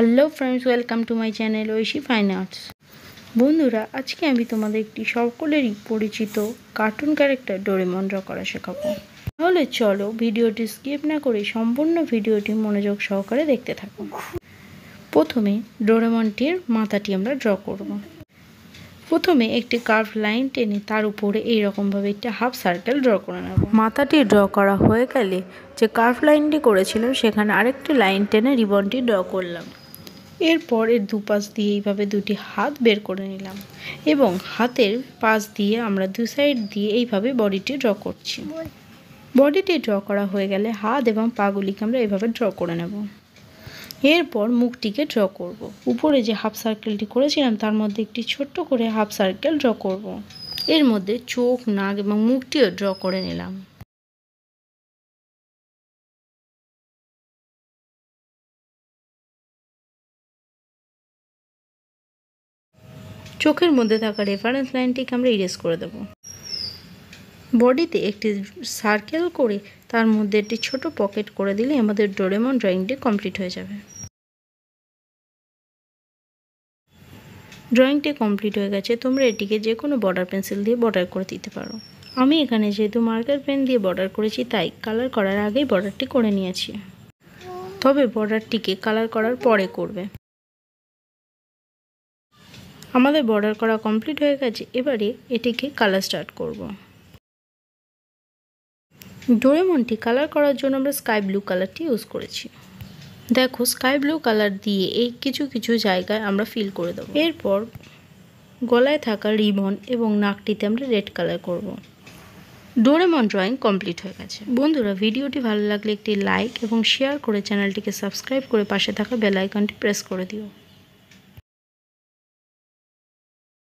Hello friends welcome to my channel Aishi fine arts বন্ধুরা আজকে আমি তোমাদের একটি সকলেরই পরিচিত কার্টুন ক্যারেক্টার ডোরেমন ড্র করা শেখাবো তাহলে চলো ভিডিওটি স্কিপ না করে সম্পূর্ণ ভিডিওটি মনোযোগ সহকারে দেখতে থাকো প্রথমে ডোরেমনটির মাথাটি আমরা ড্র করব প্রথমে একটি কার্ভ লাইন টেনে তার উপরে এইরকমভাবে একটি হাফ সার্কেল ড্র করে নেব মাথাটি ড্র করা হয়ে গেলে যে কার্ভ লাইনটি করেছিলাম সেখানে আরেকটি লাইন টেনে রিবনটি ড্র করলাম এরপর এর দুপাশ দিয়ে এইভাবে দুটি হাত বের করে নিলাম এবং হাতের পাশ দিয়ে আমরা দু সাইড দিয়ে এইভাবে বডিটি ড্র করছি বডিটি ড্র করা হয়ে গেলে হাত এবং পাগুলিকে আমরা এইভাবে ড্র করে নেব এরপর মুখটিকে ড্র করব। উপরে যে হাফ সার্কেলটি করেছিলাম তার মধ্যে একটি ছোট্ট করে হাফ সার্কেল ড্র করব। এর মধ্যে চোখ নাক এবং মুখটিও ড্র করে নিলাম চোখের মধ্যে থাকা রেফারেন্স লাইনটিকে আমরা ইরেজ করে দেব বডিতে একটি সার্কেল করে তার মধ্যে একটি ছোট পকেট করে দিলে আমাদের ডোরেমন ড্রয়িংটি কমপ্লিট হয়ে যাবে ড্রয়িংটি কমপ্লিট হয়ে গেছে তোমরা এটিকে যে কোনো বর্ডার পেন্সিল দিয়ে বর্ডার করে দিতে পারো আমি এখানে যেহেতু মার্কার পেন দিয়ে বর্ডার করেছি তাই কালার করার আগেই বর্ডারটি করে নিয়েছি তবে বর্ডারটিকে কালার করার পরে করবে আমাদের বর্ডার করা কমপ্লিট হয়ে গেছে এবারে এটিকে কালার স্টার্ট করব। ডোরেমনটি কালার করার জন্য আমরা স্কাই ব্লু কালারটি ইউজ করেছি দেখো স্কাই ব্লু কালার দিয়ে এই কিছু কিছু জায়গায় আমরা ফিল করে দেবো এরপর গলায় থাকা রিবন এবং নাকটিতে আমরা রেড কালার করব। ডোরেমন ড্রয়িং কমপ্লিট হয়ে গেছে বন্ধুরা ভিডিওটি ভালো লাগলে একটি লাইক এবং শেয়ার করে চ্যানেলটিকে সাবস্ক্রাইব করে পাশে থাকা বেলাইকনটি প্রেস করে দিও